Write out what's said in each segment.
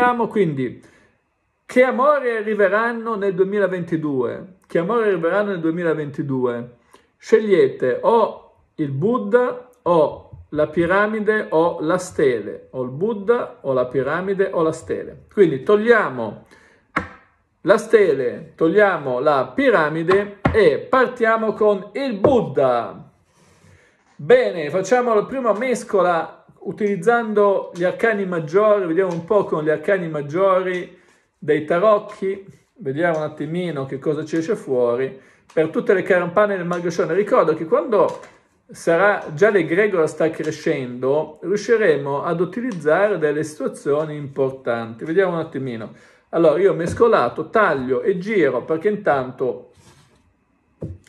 Vediamo quindi che amore arriveranno nel 2022. Che amore arriveranno nel 2022. Scegliete o il Buddha o la piramide o la stele, o il Buddha o la piramide o la stele. Quindi togliamo la stele, togliamo la piramide e partiamo con il Buddha. Bene, facciamo la prima mescola utilizzando gli arcani maggiori, vediamo un po' con gli arcani maggiori dei tarocchi, vediamo un attimino che cosa ci esce fuori, per tutte le carampane del Margoscione. Ricordo che quando sarà già l'egregora sta crescendo, riusciremo ad utilizzare delle situazioni importanti. Vediamo un attimino. Allora, io ho mescolato, taglio e giro, perché intanto,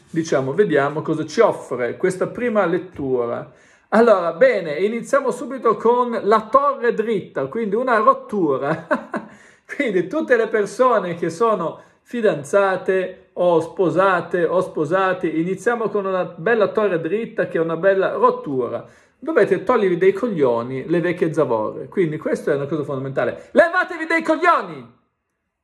diciamo, vediamo cosa ci offre questa prima lettura. Allora, bene, iniziamo subito con la torre dritta, quindi una rottura. quindi tutte le persone che sono fidanzate o sposate o sposati, iniziamo con una bella torre dritta che è una bella rottura. Dovete togliervi dei coglioni le vecchie zavorre. Quindi questa è una cosa fondamentale. Levatevi dei coglioni!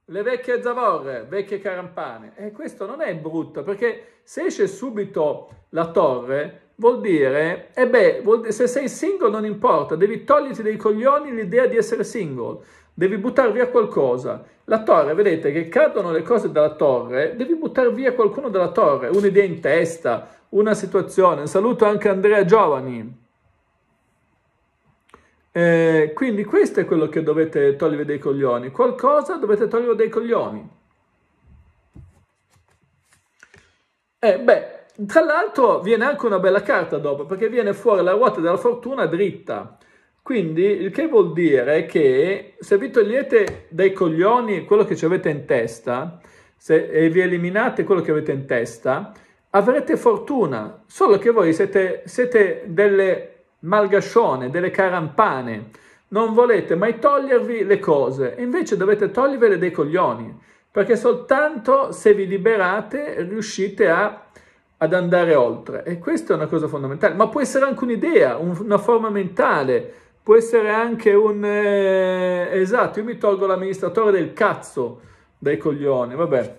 Le vecchie zavorre, vecchie carampane. E questo non è brutto, perché se esce subito la torre, vuol dire, e eh beh, dire, se sei single non importa, devi toglierti dei coglioni l'idea di essere single, devi buttare via qualcosa. La torre, vedete che cadono le cose dalla torre, devi buttare via qualcuno dalla torre, un'idea in testa, una situazione. Un saluto anche Andrea Giovani. Eh, quindi questo è quello che dovete togliere dei coglioni, qualcosa dovete togliere dai coglioni. Eh, beh, tra l'altro viene anche una bella carta dopo, perché viene fuori la ruota della fortuna dritta. Quindi il che vuol dire che se vi togliete dai coglioni quello che ci avete in testa, se, e vi eliminate quello che avete in testa, avrete fortuna, solo che voi siete, siete delle malgascione, delle carampane, non volete mai togliervi le cose, invece dovete togliervele dai coglioni, perché soltanto se vi liberate riuscite a ad andare oltre. E questa è una cosa fondamentale, ma può essere anche un'idea, un, una forma mentale, può essere anche un... Eh, esatto, io mi tolgo l'amministratore del cazzo dai coglioni, vabbè.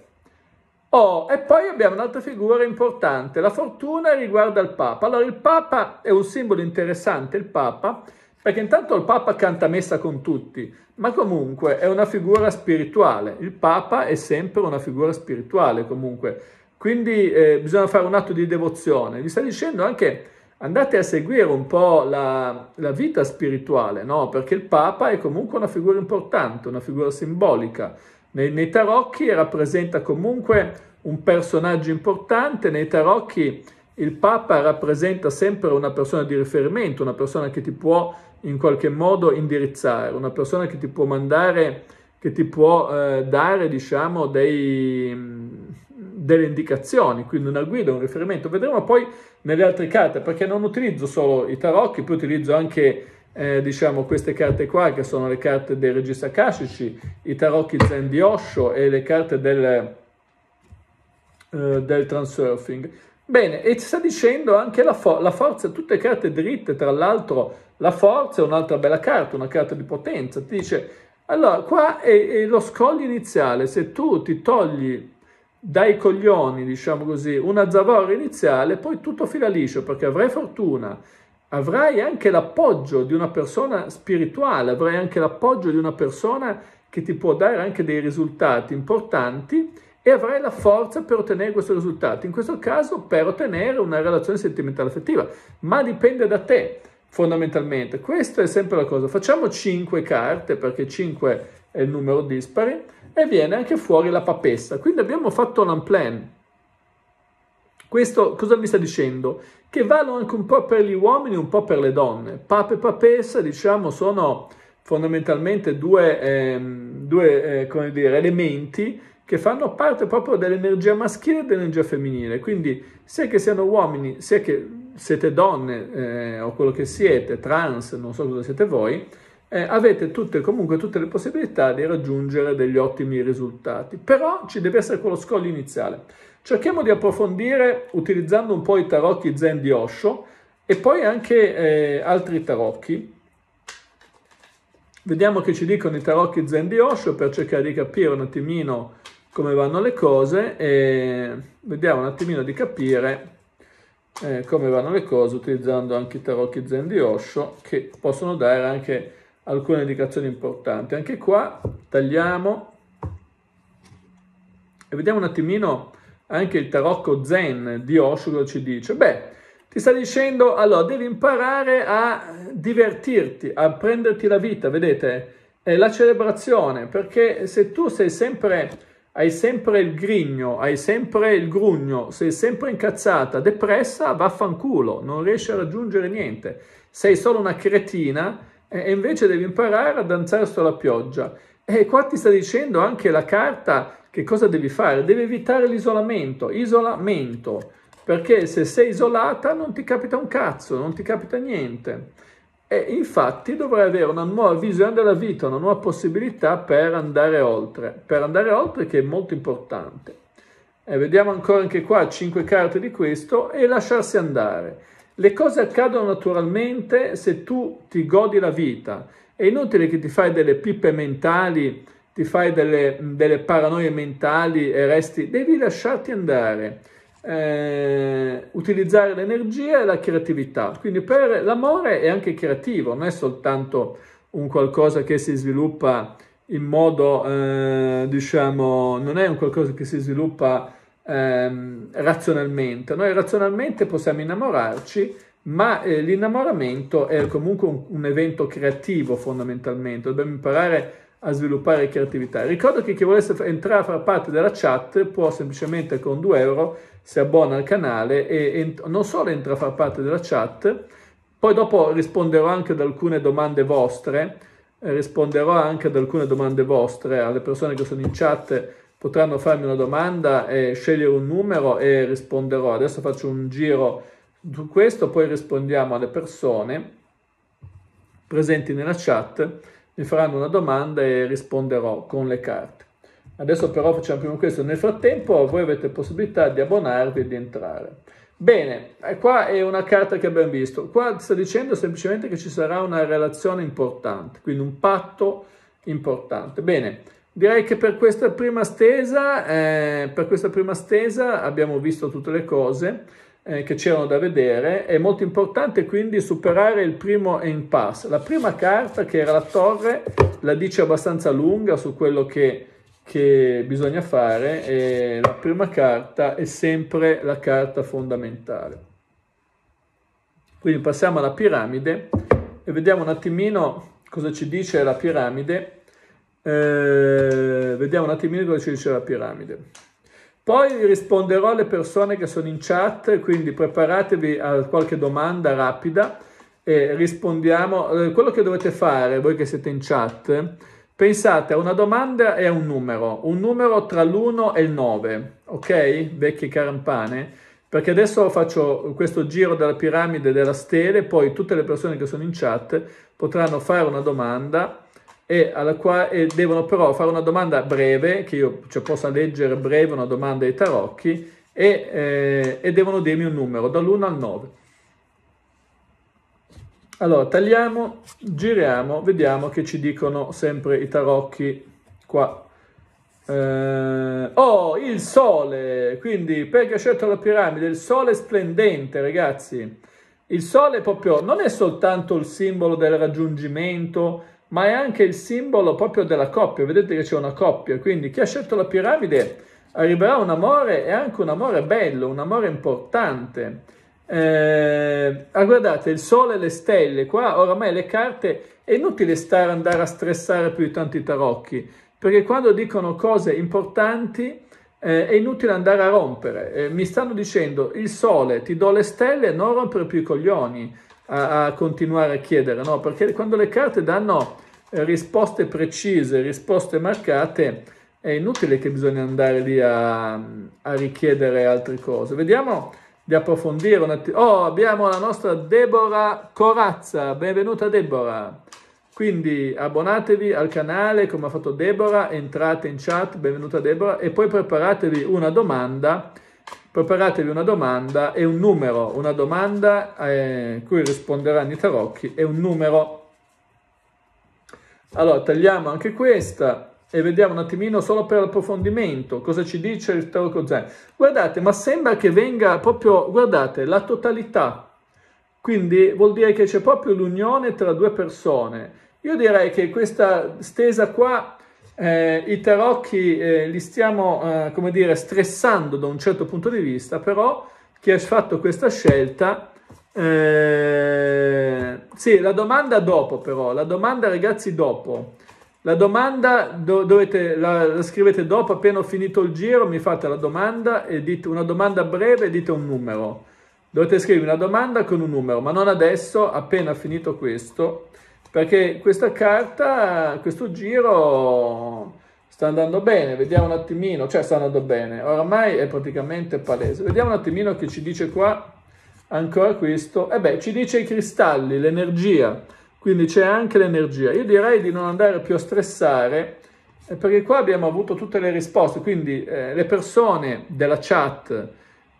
Oh, e poi abbiamo un'altra figura importante, la fortuna riguarda il Papa. Allora, il Papa è un simbolo interessante, il Papa, perché intanto il Papa canta messa con tutti, ma comunque è una figura spirituale. Il Papa è sempre una figura spirituale, comunque quindi eh, bisogna fare un atto di devozione. Vi sta dicendo anche andate a seguire un po' la, la vita spirituale, no? perché il Papa è comunque una figura importante, una figura simbolica. Nei, nei tarocchi rappresenta comunque un personaggio importante, nei tarocchi il Papa rappresenta sempre una persona di riferimento, una persona che ti può in qualche modo indirizzare, una persona che ti può mandare, che ti può eh, dare diciamo dei delle indicazioni, quindi una guida, un riferimento. Vedremo poi nelle altre carte, perché non utilizzo solo i tarocchi, poi utilizzo anche eh, diciamo queste carte qua, che sono le carte dei regista akashici, i tarocchi zen di Osho e le carte del, eh, del transurfing. Bene, e ci sta dicendo anche la, for- la forza, tutte carte dritte, tra l'altro la forza è un'altra bella carta, una carta di potenza, ti dice... Allora, qua è, è lo scoglio iniziale, se tu ti togli dai coglioni, diciamo così, una zavorra iniziale, poi tutto fila liscio perché avrai fortuna, avrai anche l'appoggio di una persona spirituale, avrai anche l'appoggio di una persona che ti può dare anche dei risultati importanti e avrai la forza per ottenere questo risultato, in questo caso per ottenere una relazione sentimentale affettiva, ma dipende da te fondamentalmente. Questa è sempre la cosa. Facciamo 5 carte perché 5 è il numero dispari, e viene anche fuori la papessa. Quindi abbiamo fatto l'unplan. Questo cosa mi sta dicendo? Che vanno anche un po' per gli uomini un po' per le donne. Pape e papessa, diciamo, sono fondamentalmente due, eh, due eh, dire, elementi che fanno parte proprio dell'energia maschile e dell'energia femminile. Quindi sia che siano uomini, sia che siete donne eh, o quello che siete, trans, non so cosa siete voi, eh, avete tutte, comunque tutte le possibilità di raggiungere degli ottimi risultati. Però ci deve essere quello scoglio iniziale. Cerchiamo di approfondire utilizzando un po' i tarocchi Zen di Osho e poi anche eh, altri tarocchi. Vediamo che ci dicono i tarocchi Zen di Osho per cercare di capire un attimino come vanno le cose e vediamo un attimino di capire eh, come vanno le cose utilizzando anche i tarocchi Zen di Osho che possono dare anche alcune indicazioni importanti. Anche qua tagliamo e vediamo un attimino anche il tarocco zen di Osho cosa ci dice. Beh, ti sta dicendo, allora, devi imparare a divertirti, a prenderti la vita, vedete? È la celebrazione, perché se tu sei sempre, hai sempre il grigno, hai sempre il grugno, sei sempre incazzata, depressa, vaffanculo, non riesci a raggiungere niente. Sei solo una cretina e invece devi imparare a danzare sulla pioggia. E qua ti sta dicendo anche la carta che cosa devi fare, devi evitare l'isolamento, isolamento, perché se sei isolata non ti capita un cazzo, non ti capita niente. E infatti dovrai avere una nuova visione della vita, una nuova possibilità per andare oltre, per andare oltre che è molto importante. E vediamo ancora anche qua 5 carte di questo e lasciarsi andare. Le cose accadono naturalmente se tu ti godi la vita. È inutile che ti fai delle pippe mentali, ti fai delle, delle paranoie mentali e resti... Devi lasciarti andare, eh, utilizzare l'energia e la creatività. Quindi per l'amore è anche creativo, non è soltanto un qualcosa che si sviluppa in modo, eh, diciamo, non è un qualcosa che si sviluppa ehm, razionalmente. Noi razionalmente possiamo innamorarci, ma eh, l'innamoramento è comunque un, un, evento creativo fondamentalmente, dobbiamo imparare a sviluppare creatività. Ricordo che chi volesse entrare a far parte della chat può semplicemente con 2 euro si abbona al canale e, e non solo entra a far parte della chat, poi dopo risponderò anche ad alcune domande vostre, eh, risponderò anche ad alcune domande vostre alle persone che sono in chat potranno farmi una domanda e eh, scegliere un numero e risponderò. Adesso faccio un giro su questo, poi rispondiamo alle persone presenti nella chat, mi faranno una domanda e risponderò con le carte. Adesso però facciamo prima questo, nel frattempo voi avete possibilità di abbonarvi e di entrare. Bene, eh, qua è una carta che abbiamo visto, qua sta dicendo semplicemente che ci sarà una relazione importante, quindi un patto importante. Bene, direi che per questa prima stesa, eh, per questa prima stesa abbiamo visto tutte le cose eh, che c'erano da vedere. È molto importante quindi superare il primo impasse. La prima carta, che era la torre, la dice abbastanza lunga su quello che, che bisogna fare e la prima carta è sempre la carta fondamentale. Quindi passiamo alla piramide e vediamo un attimino cosa ci dice la piramide eh, vediamo un attimino cosa ci dice la piramide. Poi risponderò alle persone che sono in chat, quindi preparatevi a qualche domanda rapida e rispondiamo. Eh, quello che dovete fare, voi che siete in chat, pensate a una domanda e a un numero, un numero tra l'1 e il 9, ok? Vecchi carampane, perché adesso faccio questo giro della piramide della stele, poi tutte le persone che sono in chat potranno fare una domanda e, qua- e, devono però fare una domanda breve, che io cioè, possa leggere breve una domanda ai tarocchi, e, eh, e devono dirmi un numero, dall'1 al 9. Allora, tagliamo, giriamo, vediamo che ci dicono sempre i tarocchi qua. Eh, oh, il sole! Quindi, perché ho scelto la piramide? Il sole splendente, ragazzi. Il sole proprio non è soltanto il simbolo del raggiungimento, ma è anche il simbolo proprio della coppia. Vedete che c'è una coppia, quindi chi ha scelto la piramide arriverà un amore e anche un amore bello, un amore importante. Eh, ah, guardate, il sole e le stelle, qua oramai le carte, è inutile stare andare a stressare più di tanti tarocchi, perché quando dicono cose importanti eh, è inutile andare a rompere. Eh, mi stanno dicendo il sole, ti do le stelle, non rompere più i coglioni a, a continuare a chiedere, no? Perché quando le carte danno eh, risposte precise, risposte marcate, è inutile che bisogna andare lì a, a richiedere altre cose. Vediamo di approfondire un attimo. Oh, abbiamo la nostra Deborah Corazza, benvenuta Deborah. Quindi abbonatevi al canale come ha fatto Deborah, entrate in chat, benvenuta Deborah, e poi preparatevi una domanda preparatevi una domanda e un numero, una domanda eh, cui risponderà i tarocchi e un numero. Allora, tagliamo anche questa e vediamo un attimino solo per approfondimento cosa ci dice il tarocco zen. Guardate, ma sembra che venga proprio, guardate, la totalità. Quindi vuol dire che c'è proprio l'unione tra due persone. Io direi che questa stesa qua eh, I tarocchi eh, li stiamo, eh, come dire, stressando da un certo punto di vista, però chi ha fatto questa scelta... Eh, sì, la domanda dopo però, la domanda ragazzi dopo. La domanda do, dovete, la, la, scrivete dopo, appena ho finito il giro mi fate la domanda e dite una domanda breve e dite un numero. Dovete scrivere una domanda con un numero, ma non adesso, appena finito questo perché questa carta, questo giro sta andando bene, vediamo un attimino, cioè sta andando bene, oramai è praticamente palese. Vediamo un attimino che ci dice qua, ancora questo, e eh beh, ci dice i cristalli, l'energia, quindi c'è anche l'energia. Io direi di non andare più a stressare, eh, perché qua abbiamo avuto tutte le risposte, quindi eh, le persone della chat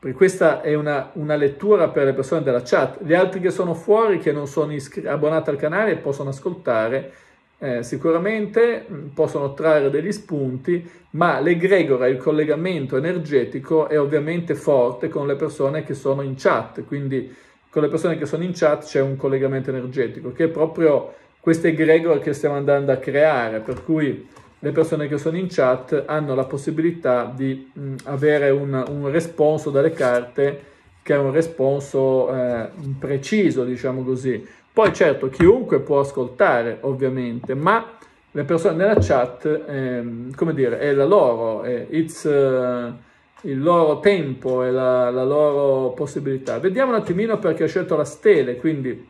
perché questa è una, una, lettura per le persone della chat. Gli altri che sono fuori, che non sono abbonati al canale, possono ascoltare eh, sicuramente, mm, possono trarre degli spunti, ma l'egregora, il collegamento energetico è ovviamente forte con le persone che sono in chat. Quindi con le persone che sono in chat c'è un collegamento energetico, che è proprio questa egregora che stiamo andando a creare. Per cui le persone che sono in chat hanno la possibilità di mh, mm, avere un, un responso dalle carte che è un responso eh, preciso, diciamo così. Poi certo, chiunque può ascoltare, ovviamente, ma le persone nella chat, eh, come dire, è la loro, è uh, il loro tempo, è la, la loro possibilità. Vediamo un attimino perché ho scelto la stele, quindi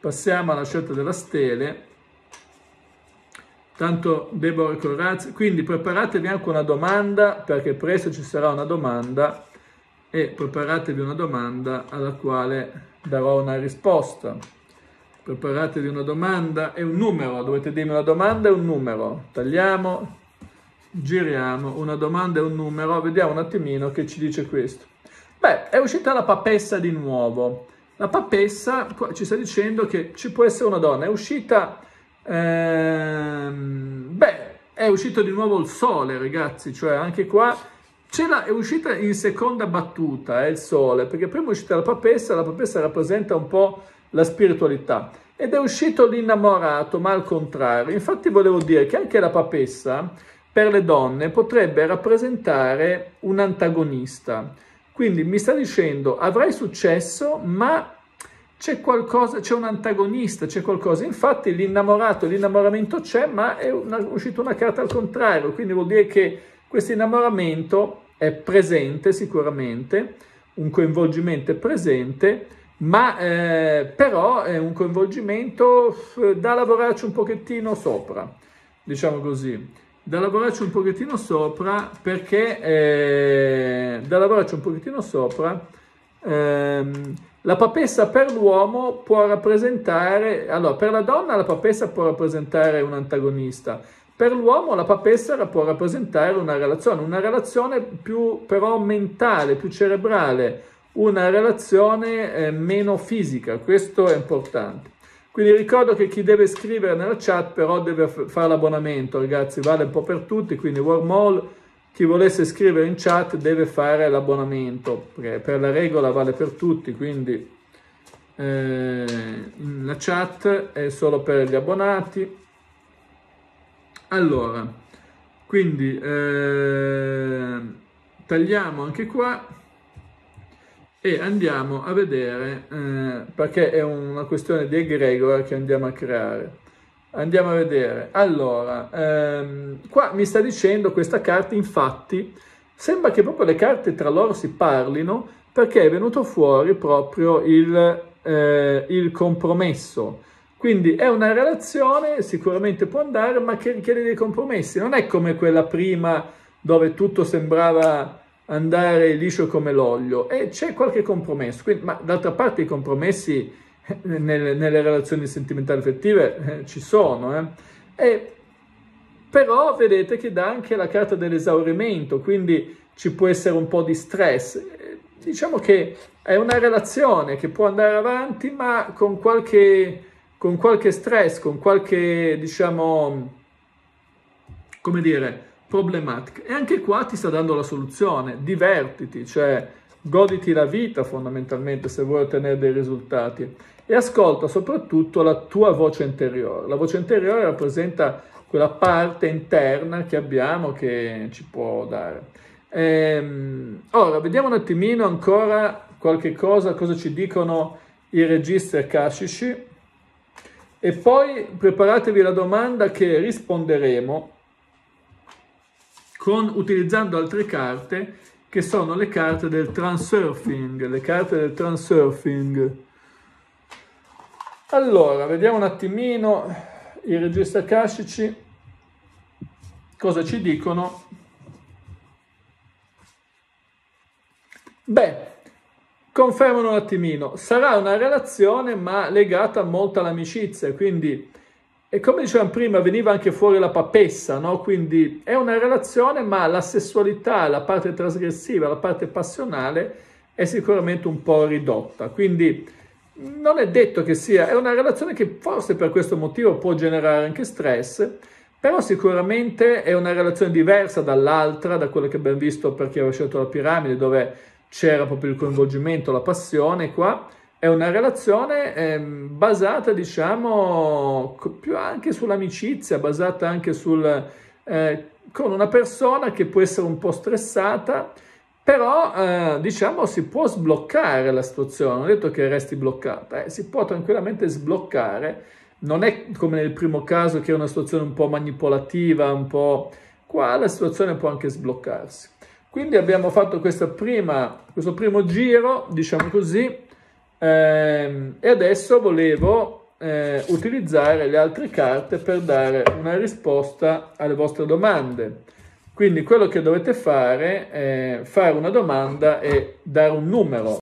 passiamo alla scelta della stele tanto devo ricordarsi. Quindi preparatevi anche una domanda, perché presto ci sarà una domanda e preparatevi una domanda alla quale darò una risposta. Preparatevi una domanda e un numero, dovete dirmi una domanda e un numero. Tagliamo, giriamo, una domanda e un numero, vediamo un attimino che ci dice questo. Beh, è uscita la papessa di nuovo. La papessa ci sta dicendo che ci può essere una donna, è uscita Ehm, beh, è uscito di nuovo il sole, ragazzi, cioè anche qua la, è uscita in seconda battuta, eh, il sole, perché prima è uscita la papessa, la papessa rappresenta un po' la spiritualità, ed è uscito l'innamorato, ma al contrario. Infatti volevo dire che anche la papessa, per le donne, potrebbe rappresentare un antagonista. Quindi mi sta dicendo, avrai successo, ma c'è qualcosa, c'è un antagonista, c'è qualcosa. Infatti l'innamorato, l'innamoramento c'è, ma è, una, uscita una carta al contrario, quindi vuol dire che questo innamoramento è presente sicuramente, un coinvolgimento è presente, ma eh, però è un coinvolgimento eh, da lavorarci un pochettino sopra, diciamo così. Da lavorarci un pochettino sopra perché... Eh, da lavorarci un pochettino sopra ehm, la papessa per l'uomo può rappresentare, allora per la donna la papessa può rappresentare un antagonista, per l'uomo la papessa può rappresentare una relazione, una relazione più però mentale, più cerebrale, una relazione eh, meno fisica, questo è importante. Quindi ricordo che chi deve scrivere nella chat però deve fare l'abbonamento, ragazzi, vale un po' per tutti, quindi Warmall chi volesse scrivere in chat deve fare l'abbonamento, perché per la regola vale per tutti, quindi eh, la chat è solo per gli abbonati. Allora, quindi eh, tagliamo anche qua e andiamo a vedere, eh, perché è una questione di egregora che andiamo a creare. Andiamo a vedere. Allora, ehm, qua mi sta dicendo questa carta, infatti, sembra che proprio le carte tra loro si parlino perché è venuto fuori proprio il, eh, il compromesso. Quindi è una relazione, sicuramente può andare, ma che richiede dei compromessi. Non è come quella prima dove tutto sembrava andare liscio come l'olio e c'è qualche compromesso. Quindi, ma d'altra parte i compromessi nelle, nelle relazioni sentimentali affettive eh, ci sono, eh. E, però vedete che dà anche la carta dell'esaurimento, quindi ci può essere un po' di stress. Eh, diciamo che è una relazione che può andare avanti, ma con qualche, con qualche stress, con qualche, diciamo, come dire, problematica. E anche qua ti sta dando la soluzione, divertiti, cioè goditi la vita fondamentalmente se vuoi ottenere dei risultati e ascolta soprattutto la tua voce interiore. La voce interiore rappresenta quella parte interna che abbiamo che ci può dare. Ehm, ora, vediamo un attimino ancora qualche cosa, cosa ci dicono i registri akashici e poi preparatevi la domanda che risponderemo con, utilizzando altre carte che sono le carte del transurfing, le carte del transurfing. Allora, vediamo un attimino i registri akashici cosa ci dicono. Beh, confermano un attimino, sarà una relazione ma legata molto all'amicizia, quindi e come dicevamo prima veniva anche fuori la papessa, no? Quindi è una relazione ma la sessualità, la parte trasgressiva, la parte passionale è sicuramente un po' ridotta, quindi non è detto che sia, è una relazione che forse per questo motivo può generare anche stress, però sicuramente è una relazione diversa dall'altra, da quella che abbiamo visto per chi aveva scelto la piramide, dove c'era proprio il coinvolgimento, la passione qua, è una relazione eh, basata diciamo più anche sull'amicizia, basata anche sul, eh, con una persona che può essere un po' stressata, però eh, diciamo si può sbloccare la situazione, non è detto che resti bloccata, eh, si può tranquillamente sbloccare, non è come nel primo caso che è una situazione un po' manipolativa, un po' qua la situazione può anche sbloccarsi. Quindi abbiamo fatto prima, questo primo giro, diciamo così, ehm, e adesso volevo eh, utilizzare le altre carte per dare una risposta alle vostre domande. Quindi quello che dovete fare è fare una domanda e dare un numero